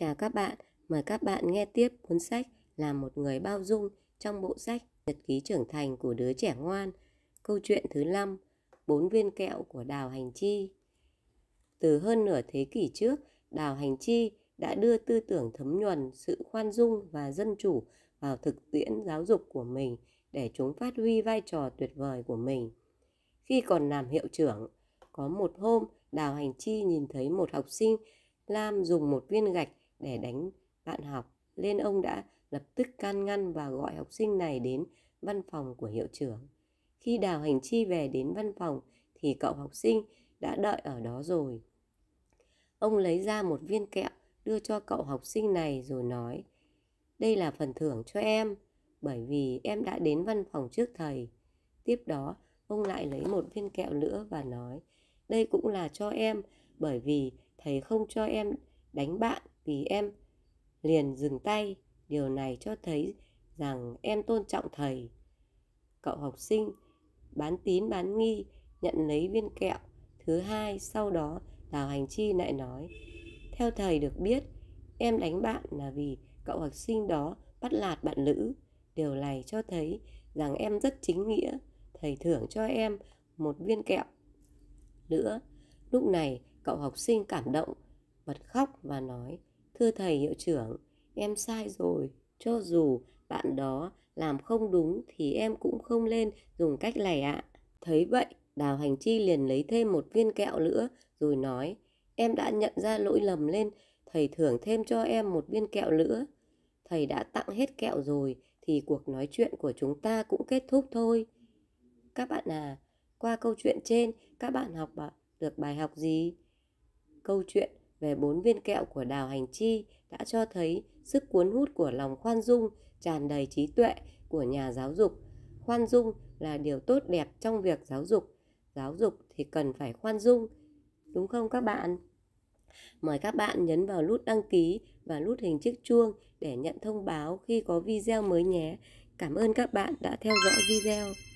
Chào các bạn, mời các bạn nghe tiếp cuốn sách là một người bao dung trong bộ sách Nhật ký trưởng thành của đứa trẻ ngoan. Câu chuyện thứ 5, bốn viên kẹo của Đào Hành Chi. Từ hơn nửa thế kỷ trước, Đào Hành Chi đã đưa tư tưởng thấm nhuần, sự khoan dung và dân chủ vào thực tiễn giáo dục của mình để chúng phát huy vai trò tuyệt vời của mình. Khi còn làm hiệu trưởng, có một hôm Đào Hành Chi nhìn thấy một học sinh Lam dùng một viên gạch để đánh bạn học nên ông đã lập tức can ngăn và gọi học sinh này đến văn phòng của hiệu trưởng khi đào hành chi về đến văn phòng thì cậu học sinh đã đợi ở đó rồi ông lấy ra một viên kẹo đưa cho cậu học sinh này rồi nói đây là phần thưởng cho em bởi vì em đã đến văn phòng trước thầy tiếp đó ông lại lấy một viên kẹo nữa và nói đây cũng là cho em bởi vì thầy không cho em đánh bạn vì em liền dừng tay điều này cho thấy rằng em tôn trọng thầy cậu học sinh bán tín bán nghi nhận lấy viên kẹo thứ hai sau đó đào hành chi lại nói theo thầy được biết em đánh bạn là vì cậu học sinh đó bắt lạt bạn nữ điều này cho thấy rằng em rất chính nghĩa thầy thưởng cho em một viên kẹo nữa lúc này cậu học sinh cảm động bật khóc và nói Thưa thầy hiệu trưởng, em sai rồi, cho dù bạn đó làm không đúng thì em cũng không lên dùng cách này ạ. À. Thấy vậy, Đào Hành Chi liền lấy thêm một viên kẹo nữa rồi nói, em đã nhận ra lỗi lầm lên, thầy thưởng thêm cho em một viên kẹo nữa. Thầy đã tặng hết kẹo rồi thì cuộc nói chuyện của chúng ta cũng kết thúc thôi. Các bạn à, qua câu chuyện trên các bạn học được bài học gì? Câu chuyện về bốn viên kẹo của đào hành chi đã cho thấy sức cuốn hút của lòng khoan dung tràn đầy trí tuệ của nhà giáo dục khoan dung là điều tốt đẹp trong việc giáo dục giáo dục thì cần phải khoan dung đúng không các bạn mời các bạn nhấn vào nút đăng ký và nút hình chiếc chuông để nhận thông báo khi có video mới nhé cảm ơn các bạn đã theo dõi video